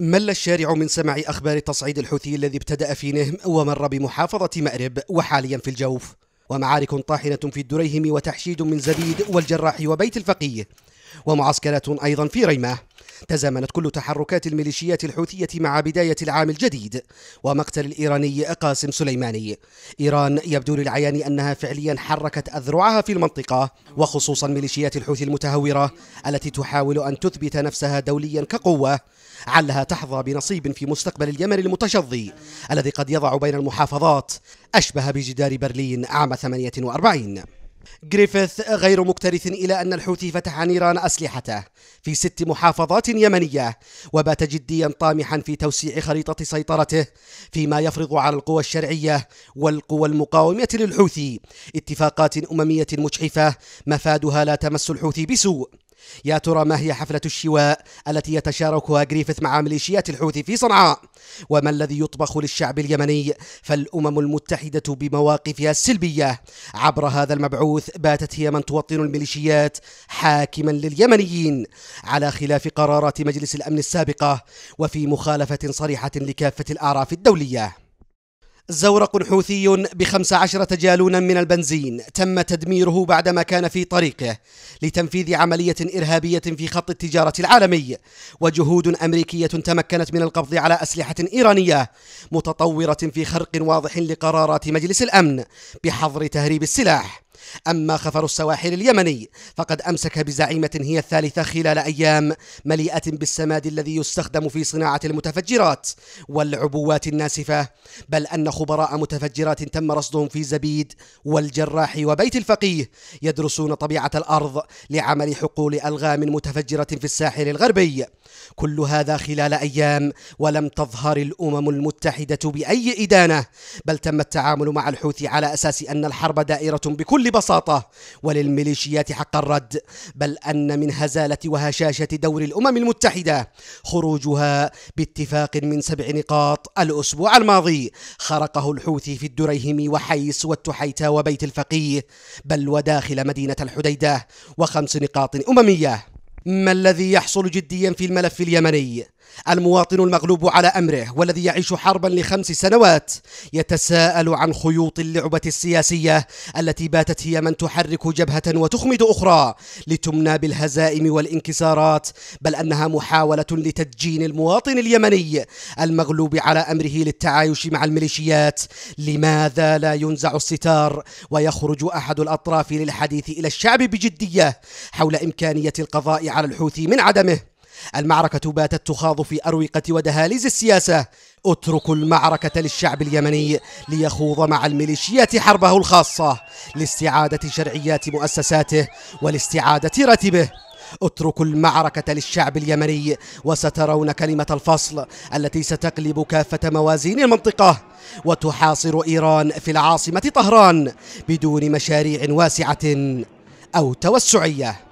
مل الشارع من سماع أخبار التصعيد الحوثي الذي ابتدأ في نهم ومر بمحافظة مأرب وحاليا في الجوف ومعارك طاحنة في الدريهم وتحشيد من زبيد والجراح وبيت الفقيه ومعسكرات أيضا في ريماه تزامنت كل تحركات الميليشيات الحوثية مع بداية العام الجديد ومقتل الإيراني قاسم سليماني إيران يبدو للعيان أنها فعليا حركت أذرعها في المنطقة وخصوصا ميليشيات الحوثي المتهورة التي تحاول أن تثبت نفسها دوليا كقوة علها تحظى بنصيب في مستقبل اليمن المتشظي الذي قد يضع بين المحافظات أشبه بجدار برلين عام 48 جريفيث غير مكترث إلى أن الحوثي فتح نيران أسلحته في ست محافظات يمنية وبات جديا طامحا في توسيع خريطة سيطرته فيما يفرض على القوى الشرعية والقوى المقاومة للحوثي اتفاقات أممية مجحفة مفادها لا تمس الحوثي بسوء يا ترى ما هي حفلة الشواء التي يتشاركها جريفيث مع ميليشيات الحوثي في صنعاء وما الذي يطبخ للشعب اليمني فالأمم المتحدة بمواقفها السلبية عبر هذا المبعوث باتت هي من توطن الميليشيات حاكما لليمنيين على خلاف قرارات مجلس الأمن السابقة وفي مخالفة صريحة لكافة الأعراف الدولية زورق حوثي بخمس عشرة جالونا من البنزين تم تدميره بعدما كان في طريقه لتنفيذ عملية إرهابية في خط التجارة العالمي وجهود أمريكية تمكنت من القبض على أسلحة إيرانية متطورة في خرق واضح لقرارات مجلس الأمن بحظر تهريب السلاح أما خفر السواحل اليمني فقد أمسك بزعيمة هي الثالثة خلال أيام مليئة بالسماد الذي يستخدم في صناعة المتفجرات والعبوات الناسفة بل أن خبراء متفجرات تم رصدهم في زبيد والجراح وبيت الفقيه يدرسون طبيعة الأرض لعمل حقول ألغام متفجرة في الساحل الغربي كل هذا خلال أيام ولم تظهر الأمم المتحدة بأي إدانة بل تم التعامل مع الحوثي على أساس أن الحرب دائرة بكل بساطة وللميليشيات حق الرد بل أن من هزالة وهشاشة دور الأمم المتحدة خروجها باتفاق من سبع نقاط الأسبوع الماضي خرقه الحوثي في الدريهم وحيس والتحيتا وبيت الفقيه بل وداخل مدينة الحديدة وخمس نقاط أممية ما الذي يحصل جديا في الملف اليمني؟ المواطن المغلوب على امره والذي يعيش حربا لخمس سنوات يتساءل عن خيوط اللعبه السياسيه التي باتت هي من تحرك جبهه وتخمد اخرى لتمنى بالهزائم والانكسارات بل انها محاوله لتدجين المواطن اليمني المغلوب على امره للتعايش مع الميليشيات لماذا لا ينزع الستار ويخرج احد الاطراف للحديث الى الشعب بجديه حول امكانيه القضاء على الحوثي من عدمه المعركة باتت تخاض في أروقة ودهاليز السياسة اتركوا المعركة للشعب اليمني ليخوض مع الميليشيات حربه الخاصة لاستعادة شرعيات مؤسساته ولاستعادة راتبه اتركوا المعركة للشعب اليمني وسترون كلمة الفصل التي ستقلب كافة موازين المنطقة وتحاصر إيران في العاصمة طهران بدون مشاريع واسعة أو توسعية